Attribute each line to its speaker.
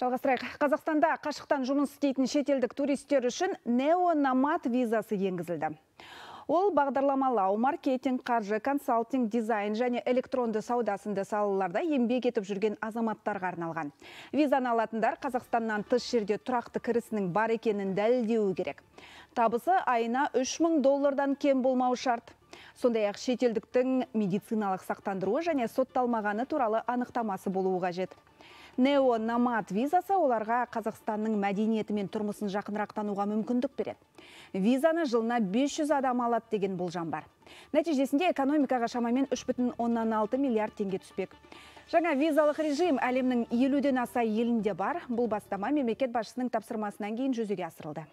Speaker 1: жалғастырайық қазақстанда қашықтан жұмыс істейтін шетелдік туристер үшін неонамат визасы енгізілді ол бағдарламалау маркетинг қаржы консалтинг дизайн және электронды сауда сынды салаларда еңбек етіп жүрген азаматтарға арналған визаны алатындар қазақстаннан тыс жерде тұрақты кірісінің бар екенін дәлелдеуі керек табысы айына 3000 доллардан кем болмауы шарт сондай ақ шетелдіктің медициналық сақтандыруы және сотталмағаны туралы анықтамасы болуы қажет нео намат визасы оларға қазақстанның мәдениеті мен тұрмысын жақынырақ тануға мүмкіндік береді визаны жылына 500 адам алады деген болжам бар нәтижесінде экономикаға шамамен алты миллиард теңге түспек жаңа визалық режим әлемнің елуден аса елінде бар бұл бастама мемлекет басшысының тапсырмасынан кейін жүзеге асырылды